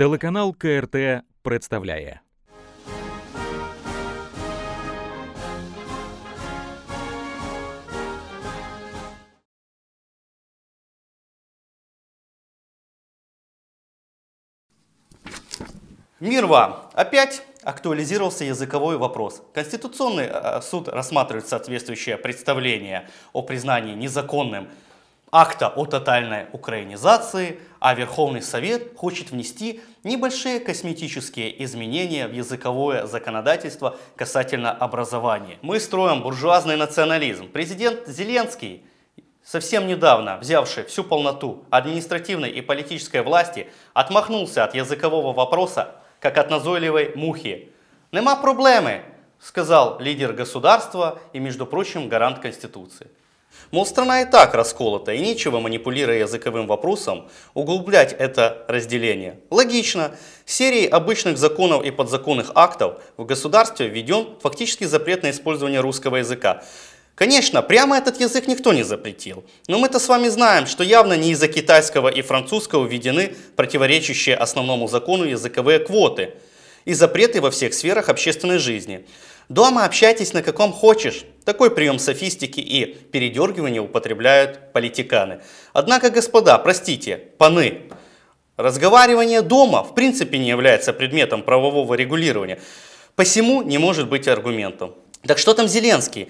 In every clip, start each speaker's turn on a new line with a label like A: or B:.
A: Телеканал КРТ представляє. Мир вам! Опять актуализировался языковой вопрос. Конституционный э, суд рассматривает соответствующее представление о признании незаконным акта о тотальной украинизации, а Верховный Совет хочет внести небольшие косметические изменения в языковое законодательство касательно образования. Мы строим буржуазный национализм. Президент Зеленский, совсем недавно взявший всю полноту административной и политической власти, отмахнулся от языкового вопроса, как от назойливой мухи. «Нема проблемы», сказал лидер государства и, между прочим, гарант Конституции. Мол, страна и так расколота, и нечего, манипулируя языковым вопросом, углублять это разделение. Логично, серией обычных законов и подзаконных актов в государстве введен фактически запрет на использование русского языка. Конечно, прямо этот язык никто не запретил, но мы-то с вами знаем, что явно не из-за китайского и французского введены противоречащие основному закону языковые квоты и запреты во всех сферах общественной жизни. Дома общайтесь на каком хочешь, такой прием софистики и передергивания употребляют политиканы. Однако, господа, простите, паны, разговаривание дома в принципе не является предметом правового регулирования, посему не может быть аргументом. Так что там Зеленский?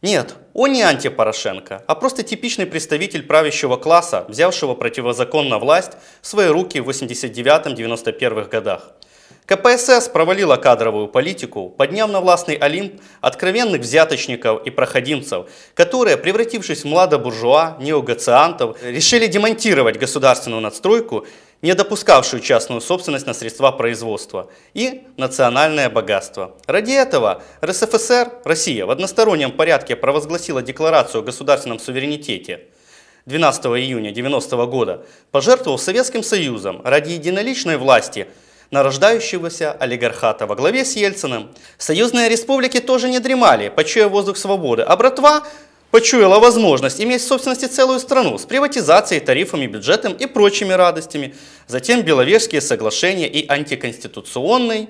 A: Нет, он не антипорошенко, а просто типичный представитель правящего класса, взявшего противозаконно власть в свои руки в 89-91 годах. КПСС провалила кадровую политику, подняв на властный Олимп откровенных взяточников и проходимцев, которые, превратившись в младобуржуа, неогациантов, решили демонтировать государственную надстройку, не допускавшую частную собственность на средства производства и национальное богатство. Ради этого РСФСР, Россия в одностороннем порядке провозгласила декларацию о государственном суверенитете – 12 июня 1990 года, пожертвовав Советским Союзом ради единоличной власти на рождающегося олигархата во главе с Ельциным. Союзные республики тоже не дремали, почуя воздух свободы, а братва почуяла возможность иметь в собственности целую страну с приватизацией, тарифами, бюджетом и прочими радостями. Затем Беловежские соглашения и антиконституционный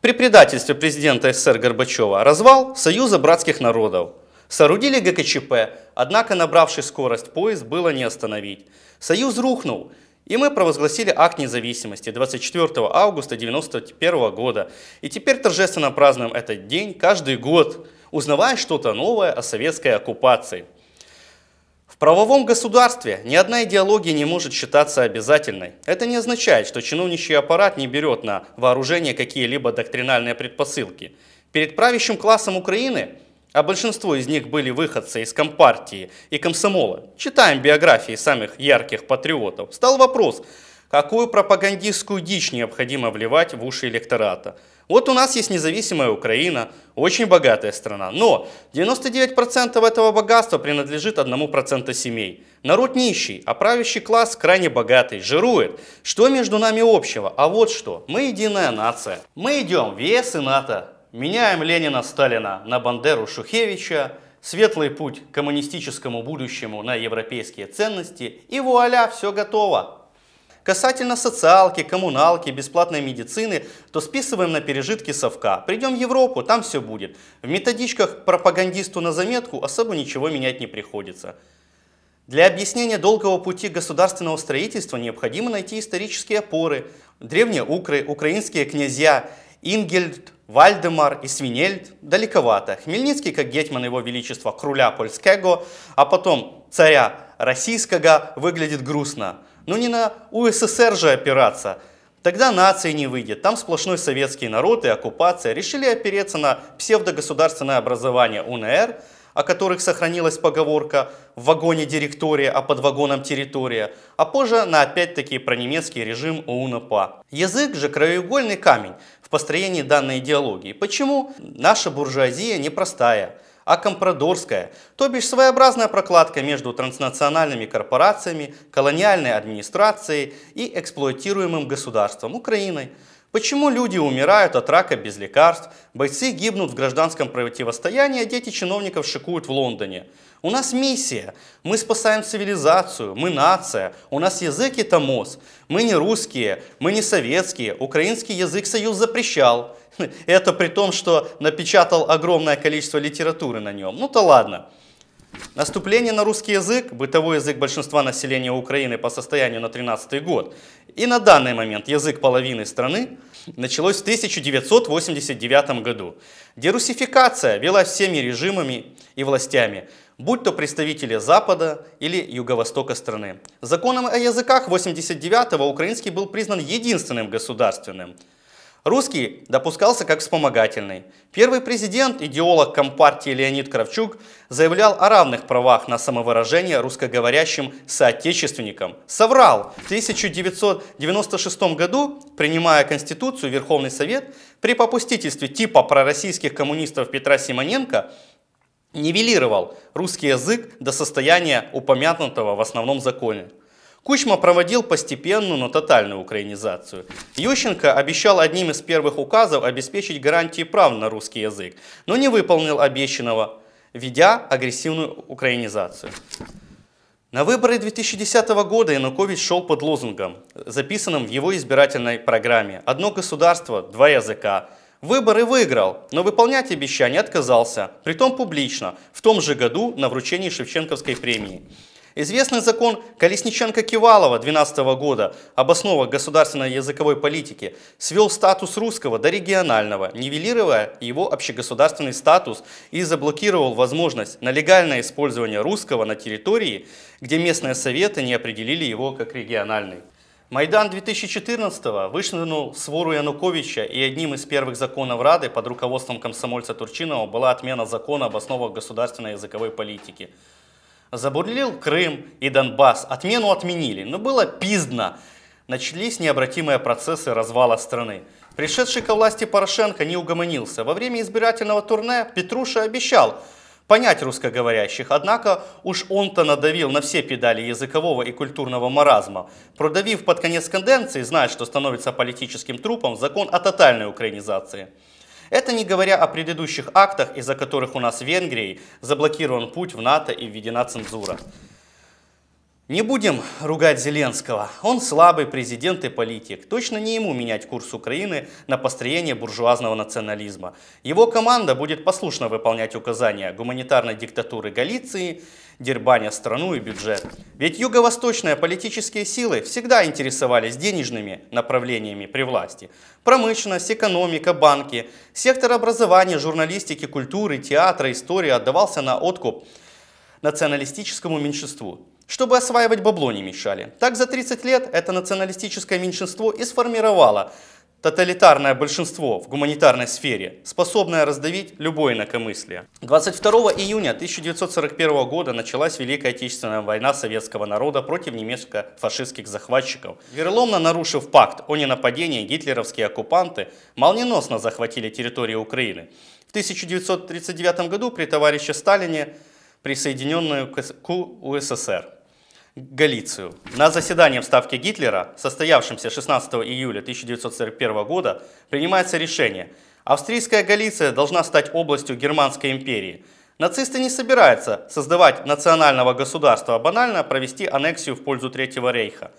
A: при предательстве президента СССР Горбачева развал Союза братских народов. Соорудили ГКЧП, однако набравший скорость поезд было не остановить. Союз рухнул, и мы провозгласили акт независимости 24 августа 1991 года. И теперь торжественно празднуем этот день каждый год, узнавая что-то новое о советской оккупации. В правовом государстве ни одна идеология не может считаться обязательной. Это не означает, что чиновничий аппарат не берет на вооружение какие-либо доктринальные предпосылки. Перед правящим классом Украины – а большинство из них были выходцы из Компартии и Комсомола, читаем биографии самых ярких патриотов, стал вопрос, какую пропагандистскую дичь необходимо вливать в уши электората. Вот у нас есть независимая Украина, очень богатая страна, но 99% этого богатства принадлежит 1% семей. Народ нищий, а правящий класс крайне богатый, жирует. Что между нами общего? А вот что, мы единая нация. Мы идем в ЕС и НАТО. Меняем Ленина Сталина на Бандеру Шухевича, светлый путь к коммунистическому будущему на европейские ценности, и вуаля, все готово. Касательно социалки, коммуналки, бесплатной медицины, то списываем на пережитки совка. Придем в Европу, там все будет. В методичках пропагандисту на заметку особо ничего менять не приходится. Для объяснения долгого пути государственного строительства необходимо найти исторические опоры. Древние укры, украинские князья, Ингельд, Вальдемар и Свінельд далековато. Хмельницкий, как гетьман его величества Круля Польского, а потом царя российского, выглядит грустно. Но не на УССР же опираться. Тогда нации не выйдет. Там сплошной советский народ и оккупация. Решили опереться на псевдогосударственное образование УНР – о которых сохранилась поговорка «в вагоне директория, а под вагоном территория», а позже на опять-таки про немецкий режим ОУНПА. Язык же краеугольный камень в построении данной идеологии. Почему наша буржуазия непростая? а компрадорская, то бишь своеобразная прокладка между транснациональными корпорациями, колониальной администрацией и эксплуатируемым государством Украиной – Почему люди умирают от рака без лекарств, бойцы гибнут в гражданском противостоянии, а дети чиновников шикуют в Лондоне? У нас миссия, мы спасаем цивилизацию, мы нация, у нас язык и томос, мы не русские, мы не советские, украинский язык Союз запрещал. Это при том, что напечатал огромное количество литературы на нем. Ну то ладно. Наступление на русский язык, бытовой язык большинства населения Украины по состоянию на 13 год, и на данный момент язык половины страны, началось в 1989 году. Дерусификация велась всеми режимами и властями, будь то представители Запада или Юго-Востока страны. Законом о языках 89-го украинский был признан единственным государственным – Русский допускался как вспомогательный. Первый президент, идеолог Компартии Леонид Кравчук, заявлял о равных правах на самовыражение русскоговорящим соотечественникам. Соврал. В 1996 году, принимая Конституцию, Верховный Совет при попустительстве типа пророссийских коммунистов Петра Симоненко нивелировал русский язык до состояния упомянутого в основном законе. Кучма проводил постепенную, но тотальную украинизацию. Ющенко обещал одним из первых указов обеспечить гарантии прав на русский язык, но не выполнил обещанного, ведя агрессивную украинизацию. На выборы 2010 года Янукович шел под лозунгом, записанным в его избирательной программе «Одно государство, два языка». Выборы выиграл, но выполнять обещание отказался, притом публично, в том же году на вручении Шевченковской премии. Известный закон Колесниченко-Кивалова 12 года об основах государственной языковой политики свел статус русского до регионального, нивелируя его общегосударственный статус и заблокировал возможность на легальное использование русского на территории, где местные советы не определили его как региональный. Майдан 2014-го вышвырнул свору Януковича, и одним из первых законов Рады под руководством комсомольца Турчинова была отмена закона об основах государственной языковой политики – Забурлил Крым и Донбасс, отмену отменили, но было пиздно. Начались необратимые процессы развала страны. Пришедший ко власти Порошенко не угомонился. Во время избирательного турне Петруша обещал понять русскоговорящих, однако уж он-то надавил на все педали языкового и культурного маразма. Продавив под конец конденции, зная, что становится политическим трупом, закон о тотальной украинизации – это не говоря о предыдущих актах, из-за которых у нас в Венгрии заблокирован путь в НАТО и введена цензура. Не будем ругать Зеленского. Он слабый президент и политик. Точно не ему менять курс Украины на построение буржуазного национализма. Его команда будет послушно выполнять указания гуманитарной диктатуры Галиции, дербаня страну и бюджет. Ведь юго-восточные политические силы всегда интересовались денежными направлениями при власти. Промышленность, экономика, банки, сектор образования, журналистики, культуры, театра, истории отдавался на откуп националистическому меньшинству чтобы осваивать бабло не мешали. Так за 30 лет это националистическое меньшинство и сформировало тоталитарное большинство в гуманитарной сфере, способное раздавить любое инакомыслие. 22 июня 1941 года началась Великая Отечественная война советского народа против немецко-фашистских захватчиков. Вероломно нарушив пакт о ненападении, гитлеровские оккупанты молниеносно захватили территории Украины. В 1939 году при товарище Сталине присоединенную к УССР. Галицию. На заседании вставки Гитлера, состоявшемся 16 июля 1941 года, принимается решение. Австрийская Галиция должна стать областью Германской империи. Нацисты не собираются создавать национального государства, а банально провести аннексию в пользу Третьего рейха.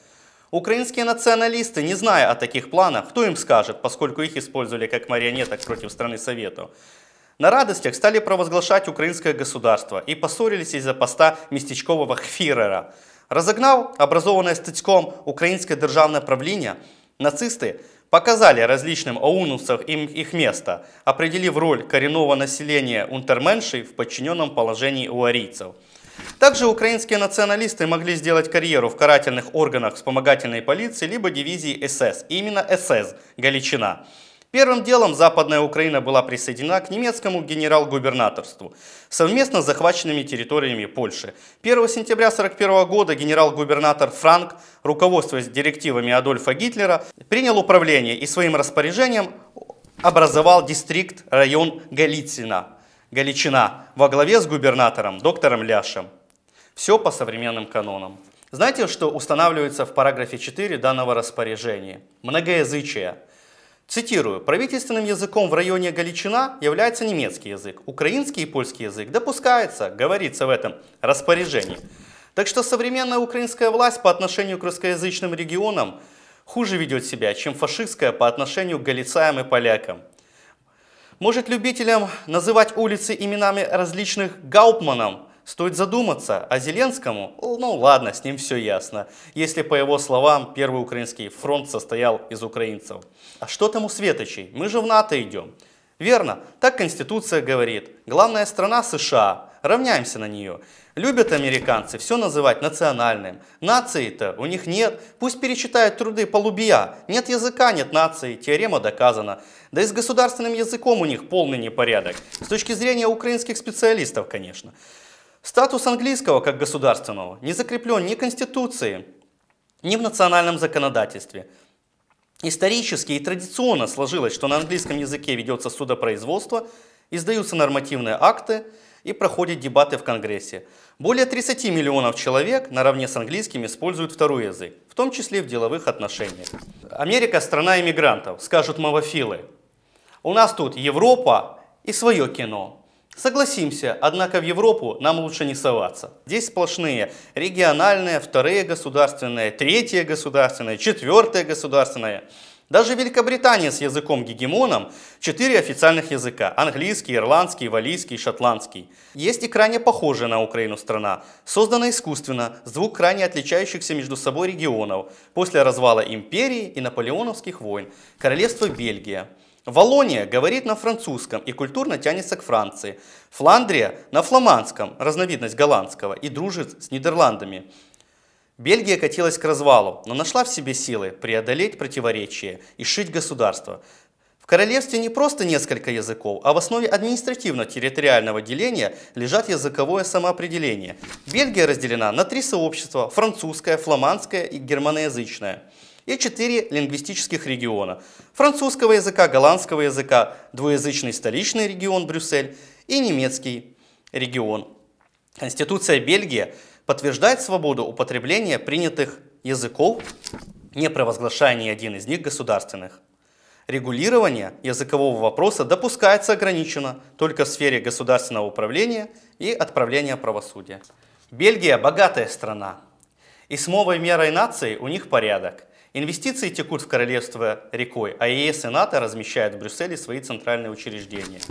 A: Украинские националисты, не зная о таких планах, кто им скажет, поскольку их использовали как марионеток против страны Советов, на радостях стали провозглашать украинское государство и поссорились из-за поста местечкового Хфирера – Разогнав образованное стычком украинское державное правление, нацисты показали различным оунусам им их место, определив роль коренного населения унтерменшей в подчиненном положении у арийцев. Также украинские националисты могли сделать карьеру в карательных органах вспомогательной полиции либо дивизии СС, именно СС Галичина – Первым делом Западная Украина была присоединена к немецкому генерал-губернаторству совместно с захваченными территориями Польши. 1 сентября 1941 года генерал-губернатор Франк, руководствуясь директивами Адольфа Гитлера, принял управление и своим распоряжением образовал дистрикт район Галицина, Галичина во главе с губернатором доктором Ляшем. Все по современным канонам. Знаете, что устанавливается в параграфе 4 данного распоряжения? Многоязычие – Цитирую. Правительственным языком в районе Галичина является немецкий язык. Украинский и польский язык допускается, говорится в этом распоряжении. Так что современная украинская власть по отношению к русскоязычным регионам хуже ведет себя, чем фашистская по отношению к галицаям и полякам. Может любителям называть улицы именами различных гаупманов – Стоит задуматься, а Зеленскому, ну ладно, с ним все ясно, если по его словам первый украинский фронт состоял из украинцев. А что там у Светочей? Мы же в НАТО идем. Верно, так Конституция говорит. Главная страна США, равняемся на нее. Любят американцы все называть национальным. Нации-то у них нет. Пусть перечитают труды Полубия. Нет языка, нет нации. Теорема доказана. Да и с государственным языком у них полный непорядок. С точки зрения украинских специалистов, конечно. Статус английского как государственного не закреплен ни Конституцией, ни в национальном законодательстве. Исторически и традиционно сложилось, что на английском языке ведется судопроизводство, издаются нормативные акты и проходят дебаты в Конгрессе. Более 30 миллионов человек наравне с английским используют второй язык, в том числе в деловых отношениях. Америка – страна иммигрантов, скажут мавофилы. У нас тут Европа и свое кино – Согласимся, однако в Европу нам лучше не соваться. Здесь сплошные региональные, вторые государственные, третье государственные, четвертое государственное. Даже Великобритания с языком-гегемоном четыре официальных языка – английский, ирландский, валийский, шотландский. Есть и крайне похожая на Украину страна, создана искусственно, с двух крайне отличающихся между собой регионов, после развала империи и наполеоновских войн – королевство Бельгия – Волония говорит на французском и культурно тянется к Франции. Фландрия на фламандском, разновидность голландского, и дружит с Нидерландами. Бельгия катилась к развалу, но нашла в себе силы преодолеть противоречия и шить государство. В королевстве не просто несколько языков, а в основе административно-территориального деления лежат языковое самоопределение. Бельгия разделена на три сообщества – французское, фламандское и германоязычное – и четыре лингвистических региона – французского языка, голландского языка, двуязычный столичный регион Брюссель и немецкий регион. Конституция Бельгии подтверждает свободу употребления принятых языков, не провозглашая ни один из них государственных. Регулирование языкового вопроса допускается ограничено только в сфере государственного управления и отправления правосудия. Бельгия – богатая страна, и с новой мерой нации у них порядок – Инвестиции текут в королевство рекой, а ЕС и НАТО размещают в Брюсселе свои центральные учреждения.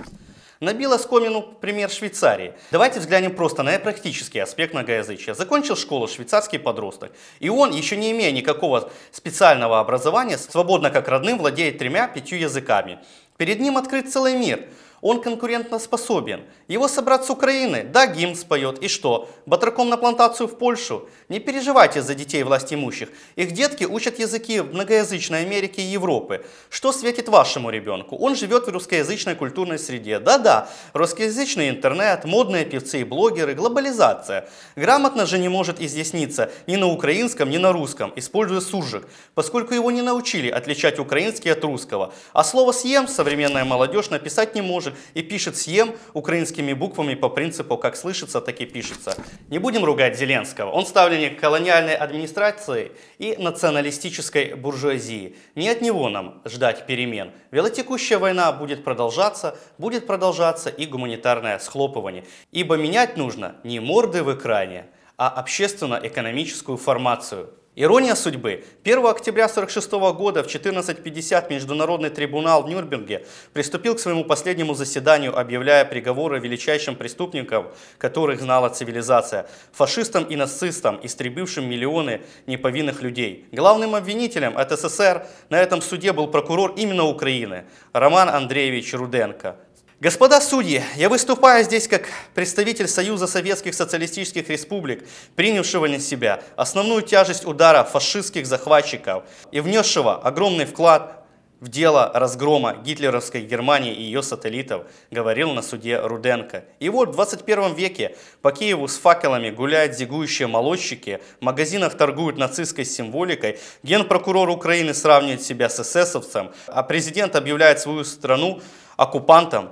A: Набил оскомину пример Швейцарии. Давайте взглянем просто на практический аспект многоязычия. Закончил школу швейцарский подросток, и он, еще не имея никакого специального образования, свободно как родным владеет тремя-пятью языками. Перед ним открыт целый мир – он конкурентоспособен. Его собрат с Украины, да, гимн споет, и что? Батраком на плантацию в Польшу? Не переживайте за детей власть имущих. Их детки учат языки в многоязычной Америке и Европы. Что светит вашему ребенку? Он живет в русскоязычной культурной среде. Да-да, русскоязычный интернет, модные певцы и блогеры, глобализация. Грамотно же не может изъясниться ни на украинском, ни на русском, используя суржик, поскольку его не научили отличать украинский от русского. А слово «съем» современная молодежь написать не может, же и пишет «съем» украинскими буквами по принципу «как слышится, так и пишется». Не будем ругать Зеленского. Он ставленник колониальной администрации и националистической буржуазии. Не от него нам ждать перемен. Велотекущая война будет продолжаться, будет продолжаться и гуманитарное схлопывание. Ибо менять нужно не морды в экране, а общественно-экономическую формацию – Ирония судьбы. 1 октября 1946 года в 14.50 Международный трибунал в Нюрнберге приступил к своему последнему заседанию, объявляя приговоры величайшим преступникам, которых знала цивилизация, фашистам и нацистам, истребившим миллионы неповинных людей. Главным обвинителем от СССР на этом суде был прокурор именно Украины Роман Андреевич Руденко. Господа судьи, я выступаю здесь как представитель Союза Советских Социалистических Республик, принявшего на себя основную тяжесть удара фашистских захватчиков и внесшего огромный вклад в дело разгрома гитлеровской Германии и ее сателлитов, говорил на суде Руденко. И вот в 21 веке по Киеву с факелами гуляют зигующие молодчики, в магазинах торгуют нацистской символикой, генпрокурор Украины сравнивает себя с эсэсовцем, а президент объявляет свою страну оккупантом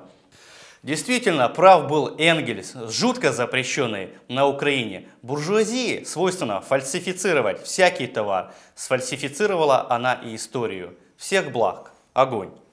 A: Действительно, прав был Энгельс, жутко запрещенный на Украине. Буржуазии свойственно фальсифицировать всякий товар. Сфальсифицировала она и историю. Всех благ. Огонь.